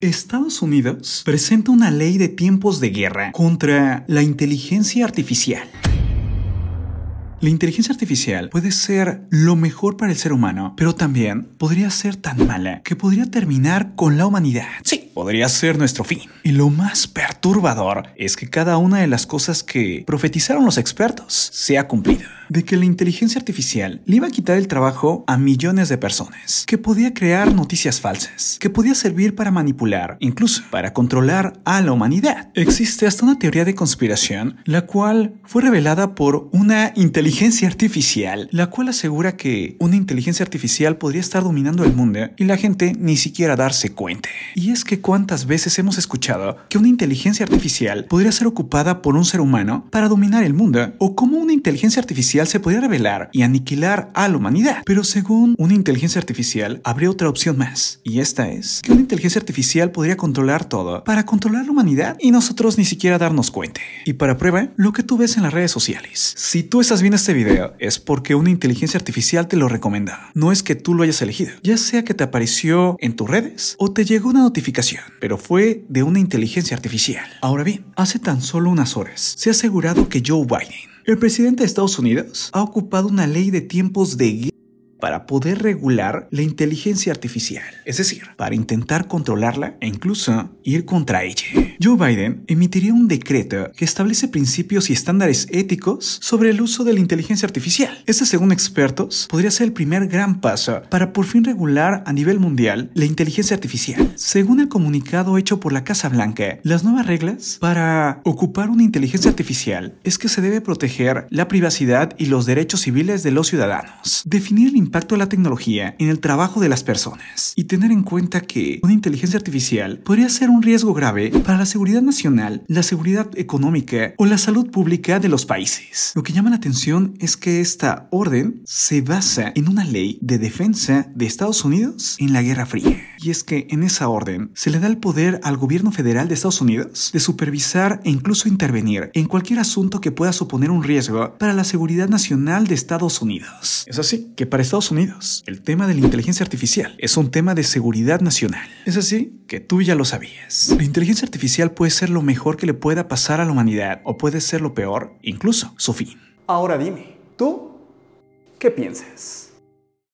Estados Unidos presenta una ley de tiempos de guerra contra la inteligencia artificial. La inteligencia artificial puede ser lo mejor para el ser humano, pero también podría ser tan mala que podría terminar con la humanidad podría ser nuestro fin. Y lo más perturbador es que cada una de las cosas que profetizaron los expertos se ha cumplido. De que la inteligencia artificial le iba a quitar el trabajo a millones de personas, que podía crear noticias falsas, que podía servir para manipular, incluso para controlar a la humanidad. Existe hasta una teoría de conspiración, la cual fue revelada por una inteligencia artificial, la cual asegura que una inteligencia artificial podría estar dominando el mundo y la gente ni siquiera darse cuenta. Y es que cuántas veces hemos escuchado que una inteligencia artificial podría ser ocupada por un ser humano para dominar el mundo, o cómo una inteligencia artificial se podría revelar y aniquilar a la humanidad. Pero según una inteligencia artificial, habría otra opción más, y esta es que una inteligencia artificial podría controlar todo para controlar la humanidad y nosotros ni siquiera darnos cuenta. Y para prueba, lo que tú ves en las redes sociales. Si tú estás viendo este video, es porque una inteligencia artificial te lo recomienda. No es que tú lo hayas elegido, ya sea que te apareció en tus redes o te llegó una notificación pero fue de una inteligencia artificial. Ahora bien, hace tan solo unas horas se ha asegurado que Joe Biden, el presidente de Estados Unidos, ha ocupado una ley de tiempos de guerra para poder regular la inteligencia artificial, es decir, para intentar controlarla e incluso ir contra ella. Joe Biden emitiría un decreto que establece principios y estándares éticos sobre el uso de la inteligencia artificial. Este, según expertos, podría ser el primer gran paso para por fin regular a nivel mundial la inteligencia artificial. Según el comunicado hecho por la Casa Blanca, las nuevas reglas para ocupar una inteligencia artificial es que se debe proteger la privacidad y los derechos civiles de los ciudadanos, definir el impacto de la tecnología en el trabajo de las personas y tener en cuenta que una inteligencia artificial podría ser un riesgo grave para las seguridad nacional, la seguridad económica o la salud pública de los países. Lo que llama la atención es que esta orden se basa en una ley de defensa de Estados Unidos en la Guerra Fría. Y es que en esa orden se le da el poder al gobierno federal de Estados Unidos de supervisar e incluso intervenir en cualquier asunto que pueda suponer un riesgo para la seguridad nacional de Estados Unidos. Es así que para Estados Unidos el tema de la inteligencia artificial es un tema de seguridad nacional. Es así que tú ya lo sabías. La inteligencia artificial puede ser lo mejor que le pueda pasar a la humanidad o puede ser lo peor, incluso su fin. Ahora dime, ¿tú qué piensas?